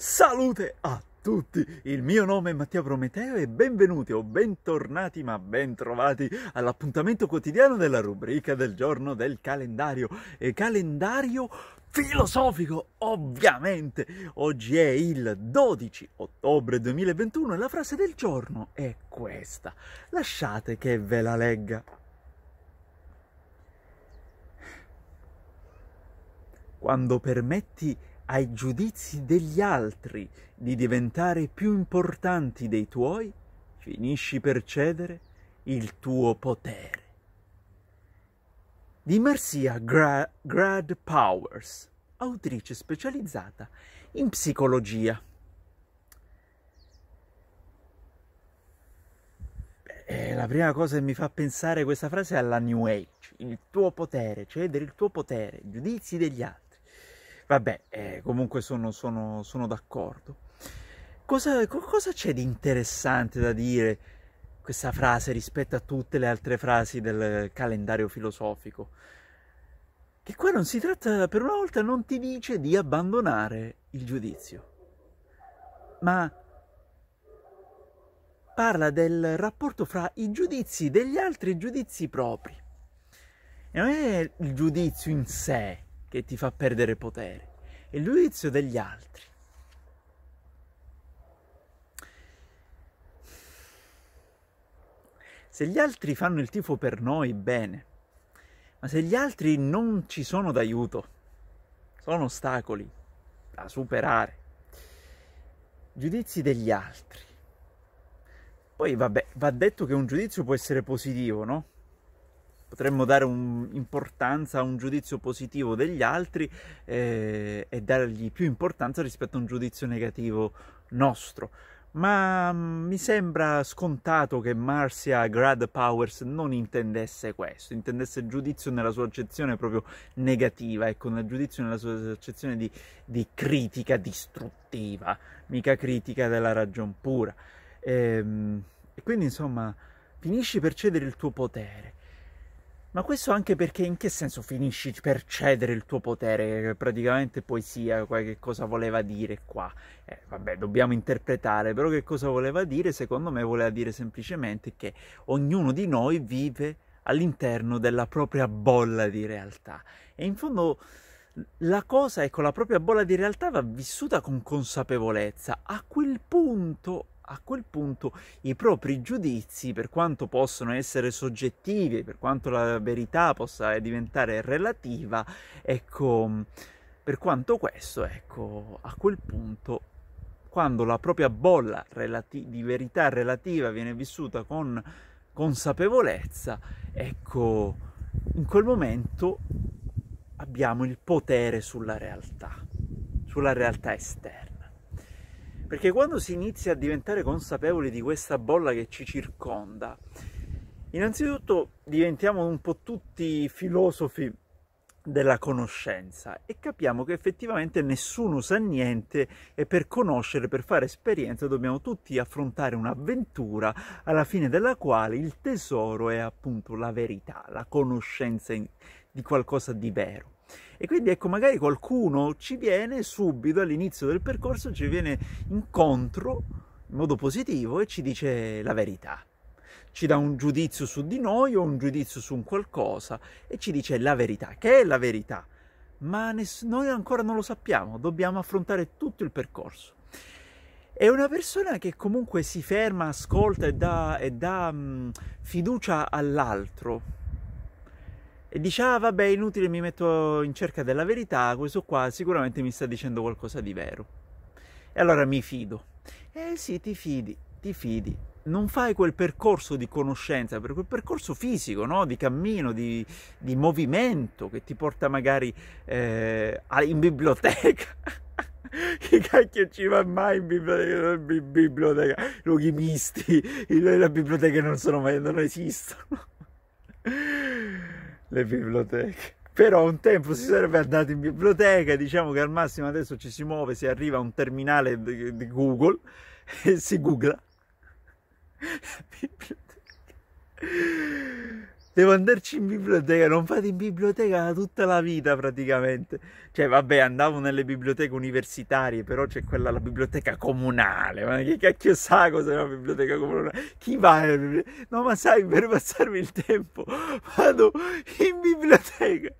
Salute a tutti! Il mio nome è Mattia Prometeo e benvenuti o bentornati ma bentrovati all'appuntamento quotidiano della rubrica del giorno del calendario e calendario filosofico, ovviamente. Oggi è il 12 ottobre 2021 e la frase del giorno è questa. Lasciate che ve la legga. Quando permetti ai giudizi degli altri di diventare più importanti dei tuoi, finisci per cedere il tuo potere. Di Marcia Gra- Grad Powers, autrice specializzata in psicologia. Beh, la prima cosa che mi fa pensare questa frase è alla New Age, il tuo potere, cedere il tuo potere, giudizi degli altri. Vabbè, eh, comunque sono, sono, sono d'accordo. Cosa, cosa c'è di interessante da dire questa frase rispetto a tutte le altre frasi del calendario filosofico? Che qua non si tratta, per una volta non ti dice di abbandonare il giudizio, ma parla del rapporto fra i giudizi degli altri e i giudizi propri. E non è il giudizio in sé che ti fa perdere potere, è il giudizio degli altri. Se gli altri fanno il tifo per noi, bene, ma se gli altri non ci sono d'aiuto, sono ostacoli da superare, giudizi degli altri. Poi vabbè, va detto che un giudizio può essere positivo, no? potremmo dare un, importanza a un giudizio positivo degli altri eh, e dargli più importanza rispetto a un giudizio negativo nostro. Ma mm, mi sembra scontato che Marcia Grad Powers non intendesse questo, intendesse giudizio nella sua accezione proprio negativa, ecco, nel giudizio nella sua accezione di, di critica distruttiva, mica critica della ragion pura. E, ehm, e quindi, insomma, finisci per cedere il tuo potere ma questo anche perché in che senso finisci per cedere il tuo potere? Praticamente poesia, che cosa voleva dire qua? Eh, vabbè, dobbiamo interpretare, però che cosa voleva dire? Secondo me voleva dire semplicemente che ognuno di noi vive all'interno della propria bolla di realtà. E in fondo la cosa, ecco, la propria bolla di realtà va vissuta con consapevolezza. A quel punto a quel punto i propri giudizi, per quanto possono essere soggettivi, per quanto la verità possa diventare relativa, ecco, per quanto questo, ecco, a quel punto quando la propria bolla relati- di verità relativa viene vissuta con consapevolezza, ecco, in quel momento abbiamo il potere sulla realtà, sulla realtà esterna. Perché quando si inizia a diventare consapevoli di questa bolla che ci circonda, innanzitutto diventiamo un po' tutti filosofi della conoscenza e capiamo che effettivamente nessuno sa niente e per conoscere, per fare esperienza dobbiamo tutti affrontare un'avventura alla fine della quale il tesoro è appunto la verità, la conoscenza di qualcosa di vero. E quindi ecco, magari qualcuno ci viene subito all'inizio del percorso, ci viene incontro in modo positivo e ci dice la verità. Ci dà un giudizio su di noi o un giudizio su un qualcosa e ci dice la verità. Che è la verità? Ma ness- noi ancora non lo sappiamo, dobbiamo affrontare tutto il percorso. È una persona che comunque si ferma, ascolta e dà, e dà mh, fiducia all'altro, e dice ah vabbè inutile mi metto in cerca della verità, questo qua sicuramente mi sta dicendo qualcosa di vero. E allora mi fido. Eh sì, ti fidi, ti fidi. Non fai quel percorso di conoscenza, per quel percorso fisico, no? di cammino, di, di, movimento che ti porta magari eh, in biblioteca. Chi cacchio ci va mai in biblioteca? biblioteca. Luoghi misti, le biblioteche non, sono mai, non esistono le biblioteche. Però un tempo si sarebbe andato in biblioteca, diciamo che al massimo adesso ci si muove, si arriva a un terminale di, di Google e si googla. La biblioteca devo andarci in biblioteca, non vado in biblioteca tutta la vita praticamente. Cioè, vabbè, andavo nelle biblioteche universitarie, però c'è quella, la biblioteca comunale, ma che cacchio sa cos'è una biblioteca comunale? Chi va No, ma sai, per passarmi il tempo vado in biblioteca.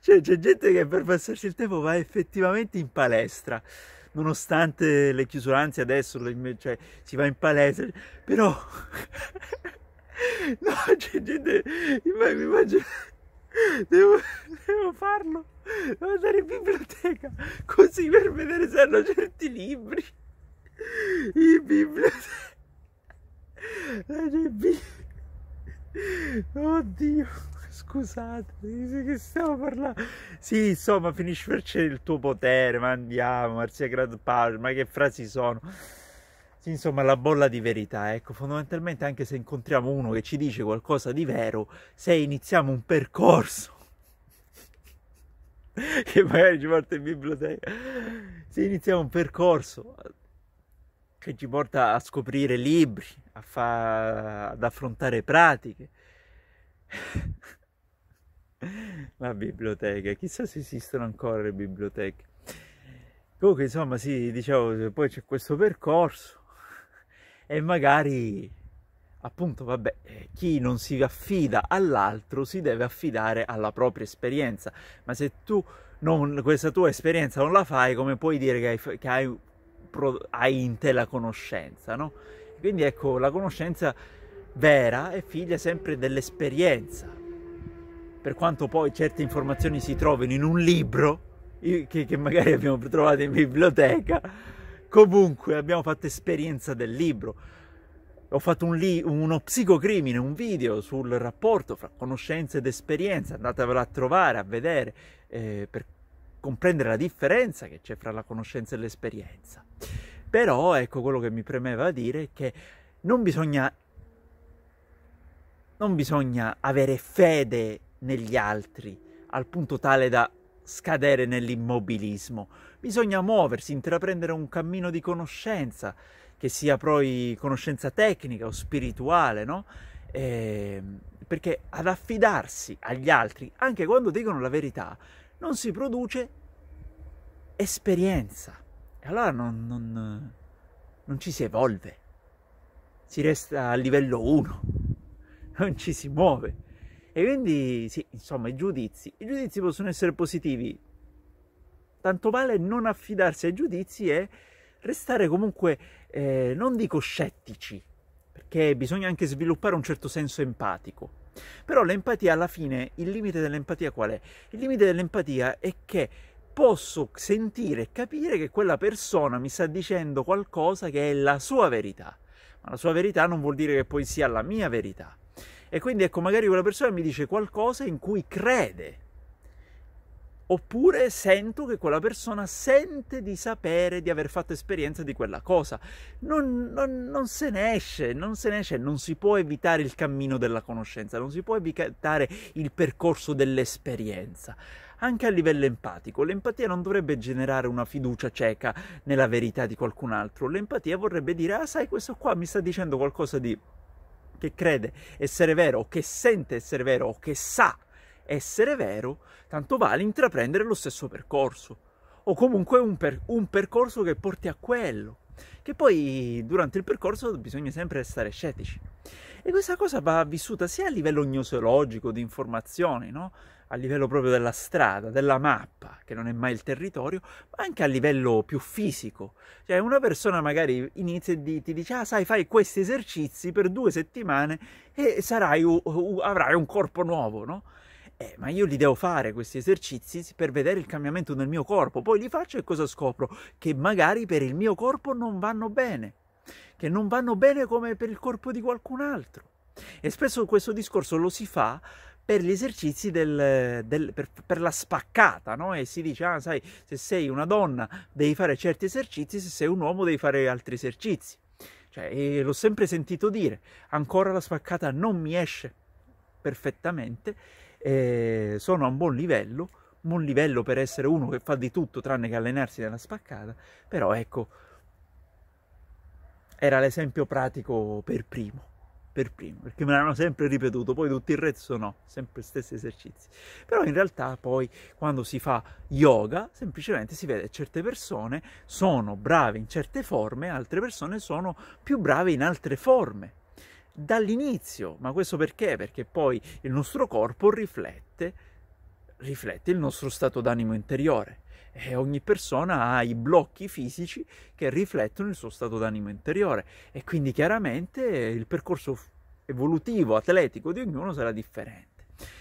Cioè, c'è gente che per passarci il tempo va effettivamente in palestra nonostante le chiusuranze adesso cioè, si va in palestra, però No, c'è gente, mi immagino... Devo, devo farlo. Devo andare in biblioteca così per vedere se hanno certi libri. In biblioteca. c'è eh, biblioteca. Oddio, scusate, di che stiamo parlando? Sì, insomma, finisci per c'è il tuo potere, ma andiamo, Marzia Grad Power, ma che frasi sono? Sì, insomma, la bolla di verità, ecco, fondamentalmente anche se incontriamo uno che ci dice qualcosa di vero, se iniziamo un percorso che magari ci porta in biblioteca, se iniziamo un percorso che ci porta a scoprire libri, a fa... ad affrontare pratiche, la biblioteca, chissà se esistono ancora le biblioteche. Comunque, insomma, sì, dicevo, poi c'è questo percorso e magari appunto vabbè eh, chi non si affida all'altro si deve affidare alla propria esperienza ma se tu non, questa tua esperienza non la fai come puoi dire che hai, che hai, hai in te la conoscenza no? quindi ecco la conoscenza vera è figlia sempre dell'esperienza per quanto poi certe informazioni si trovino in un libro che, che magari abbiamo trovato in biblioteca Comunque abbiamo fatto esperienza del libro. Ho fatto un li- uno psicocrimine, un video sul rapporto fra conoscenza ed esperienza. Andatevelo a trovare, a vedere, eh, per comprendere la differenza che c'è fra la conoscenza e l'esperienza. Però ecco quello che mi premeva dire è che non bisogna, non bisogna avere fede negli altri al punto tale da scadere nell'immobilismo Bisogna muoversi, intraprendere un cammino di conoscenza, che sia poi conoscenza tecnica o spirituale, no? Eh, perché ad affidarsi agli altri, anche quando dicono la verità, non si produce esperienza. E allora non, non, non ci si evolve, si resta a livello 1, non ci si muove. E quindi sì, insomma, i giudizi. I giudizi possono essere positivi, tanto vale non affidarsi ai giudizi e restare comunque, eh, non dico scettici, perché bisogna anche sviluppare un certo senso empatico. Però l'empatia alla fine, il limite dell'empatia qual è? Il limite dell'empatia è che posso sentire e capire che quella persona mi sta dicendo qualcosa che è la sua verità, ma la sua verità non vuol dire che poi sia la mia verità. E quindi ecco, magari quella persona mi dice qualcosa in cui crede, oppure sento che quella persona sente di sapere di aver fatto esperienza di quella cosa. Non, non, non, se ne esce, non se ne esce, non si può evitare il cammino della conoscenza, non si può evitare il percorso dell'esperienza. Anche a livello empatico, l'empatia non dovrebbe generare una fiducia cieca nella verità di qualcun altro, l'empatia vorrebbe dire, ah sai, questo qua mi sta dicendo qualcosa di... che crede essere vero, o che sente essere vero, o che sa essere vero, tanto vale intraprendere lo stesso percorso, o comunque un, per, un percorso che porti a quello, che poi durante il percorso bisogna sempre stare scettici. E questa cosa va vissuta sia a livello gnoseologico, di informazioni, no? a livello proprio della strada, della mappa, che non è mai il territorio, ma anche a livello più fisico. Cioè una persona magari inizia e ti dice, ah sai, fai questi esercizi per due settimane e sarai, avrai un corpo nuovo, no? Eh, ma io li devo fare questi esercizi per vedere il cambiamento nel mio corpo, poi li faccio e cosa scopro? Che magari per il mio corpo non vanno bene, che non vanno bene come per il corpo di qualcun altro. E spesso questo discorso lo si fa per gli esercizi del, del, per, per, la spaccata, no? E si dice, ah, sai, se sei una donna devi fare certi esercizi, se sei un uomo devi fare altri esercizi. Cioè, l'ho sempre sentito dire, ancora la spaccata non mi esce perfettamente, eh, sono a un buon livello, un buon livello per essere uno che fa di tutto tranne che allenarsi nella spaccata, però ecco, era l'esempio pratico per primo, per primo, perché me l'hanno sempre ripetuto, poi tutto il resto no, sempre stessi esercizi. Però in realtà poi quando si fa yoga, semplicemente si vede che certe persone sono brave in certe forme, altre persone sono più brave in altre forme dall'inizio. Ma questo perché? Perché poi il nostro corpo riflette, riflette il nostro stato d'animo interiore. E ogni persona ha i blocchi fisici che riflettono il suo stato d'animo interiore e quindi chiaramente il percorso evolutivo, atletico di ognuno sarà differente.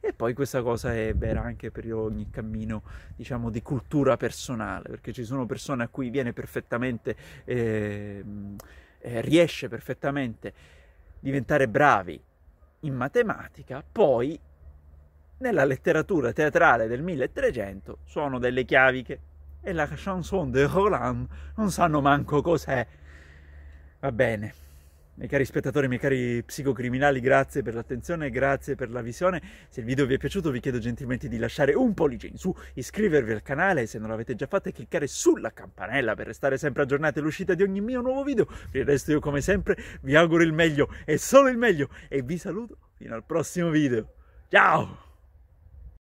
E poi questa cosa è vera anche per ogni cammino, diciamo, di cultura personale, perché ci sono persone a cui viene perfettamente, ehm, eh, riesce perfettamente diventare bravi in matematica, poi nella letteratura teatrale del 1300 suono delle chiaviche e la chanson de Roland non sanno manco cos'è. Va bene. Miei cari spettatori, miei cari psicocriminali, grazie per l'attenzione, grazie per la visione. Se il video vi è piaciuto vi chiedo gentilmente di lasciare un pollice in su, iscrivervi al canale se non l'avete già fatto e cliccare sulla campanella per restare sempre aggiornati all'uscita di ogni mio nuovo video. Per il resto io come sempre vi auguro il meglio e solo il meglio e vi saluto fino al prossimo video. Ciao!